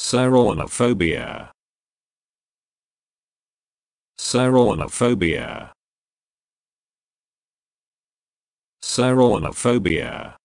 Saronophobia. Saronophobia. Saronophobia.